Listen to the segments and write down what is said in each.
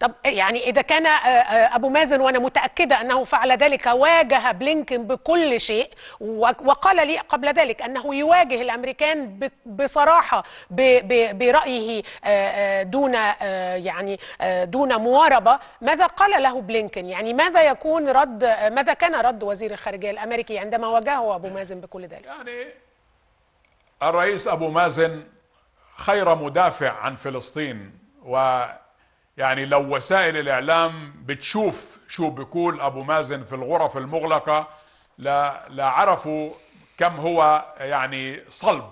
طب يعني اذا كان آه، آه، ابو مازن وانا متاكده انه فعل ذلك واجه بلينكن بكل شيء وقال لي قبل ذلك انه يواجه الامريكان بصراحه برايه آه، دون يعني دون مواربه ماذا قال له بلينكن يعني ماذا يكون رد ماذا كان رد وزير الخارجيه الامريكي عندما واجهه ابو مازن بكل ذلك يعني الرئيس ابو مازن خير مدافع عن فلسطين و يعني لو وسائل الإعلام بتشوف شو بيقول أبو مازن في الغرف المغلقة لا, لا عرفوا كم هو يعني صلب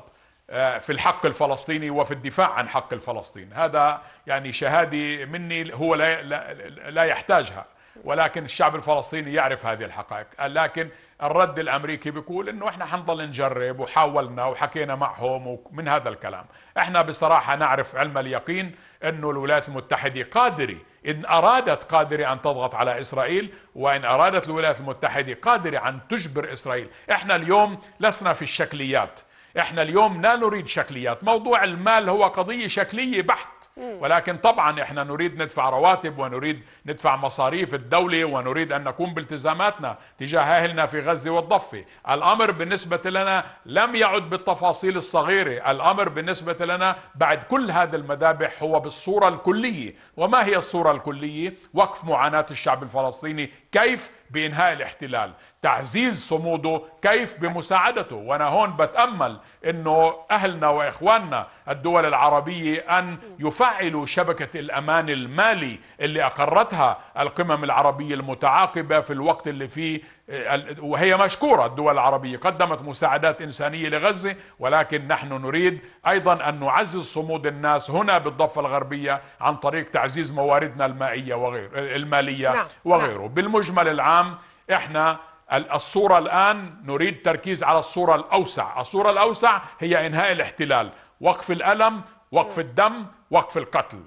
آه، في الحق الفلسطيني وفي الدفاع عن حق الفلسطين هذا يعني شهادي مني هو لا, لا, لا يحتاجها ولكن الشعب الفلسطيني يعرف هذه الحقائق لكن الرد الامريكي بيقول انه احنا حنضل نجرب وحاولنا وحكينا معهم ومن هذا الكلام احنا بصراحه نعرف علم اليقين انه الولايات المتحده قادره ان ارادت قادره ان تضغط على اسرائيل وان ارادت الولايات المتحده قادره ان تجبر اسرائيل احنا اليوم لسنا في الشكليات احنا اليوم لا نريد شكليات موضوع المال هو قضيه شكليه بحت ولكن طبعا احنا نريد ندفع رواتب ونريد ندفع مصاريف الدولة ونريد أن نكون بالتزاماتنا تجاه أهلنا في غزة والضفة الأمر بالنسبة لنا لم يعد بالتفاصيل الصغيرة الأمر بالنسبة لنا بعد كل هذا المذابح هو بالصورة الكلية وما هي الصورة الكلية؟ وقف معاناة الشعب الفلسطيني كيف؟ بإنهاء الاحتلال تعزيز صموده كيف بمساعدته وانا هون بتامل انه اهلنا واخواننا الدول العربيه ان يفعلوا شبكه الامان المالي اللي اقرتها القمم العربيه المتعاقبه في الوقت اللي فيه اه، وهي مشكوره الدول العربيه قدمت مساعدات انسانيه لغزه ولكن نحن نريد ايضا ان نعزز صمود الناس هنا بالضفه الغربيه عن طريق تعزيز مواردنا المائيه وغير اه، الماليه نعم، وغيره نعم. بالمجمل العام احنا الصورة الآن نريد تركيز على الصورة الأوسع الصورة الأوسع هي إنهاء الاحتلال وقف الألم وقف الدم وقف القتل